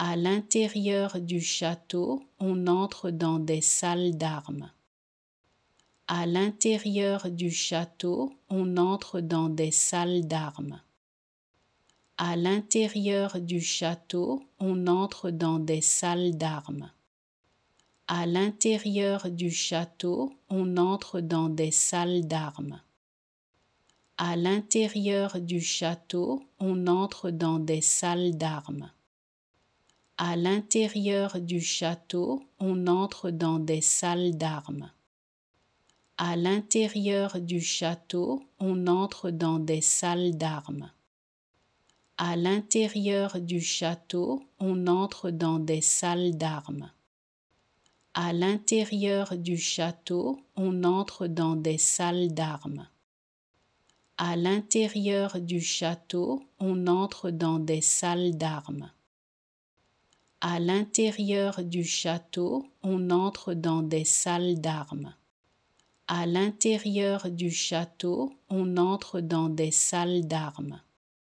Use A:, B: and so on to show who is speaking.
A: À l'intérieur du château, on entre dans des salles d'armes. À l'intérieur du château, on entre dans des salles d'armes. À l'intérieur du château, on entre dans des salles d'armes. À l'intérieur du château, on entre dans des salles d'armes. À l'intérieur du château, on entre dans des salles d'armes. À l'intérieur du château, on entre dans des salles d'armes. À l'intérieur du château, on entre dans des salles d'armes. À l'intérieur du château, on entre dans des salles d'armes. À l'intérieur du château, on entre dans des salles d'armes. À l'intérieur du château, on entre dans des salles d'armes. À l'intérieur du château, on entre dans des salles d'armes. À l'intérieur du château, on entre dans des salles d'armes.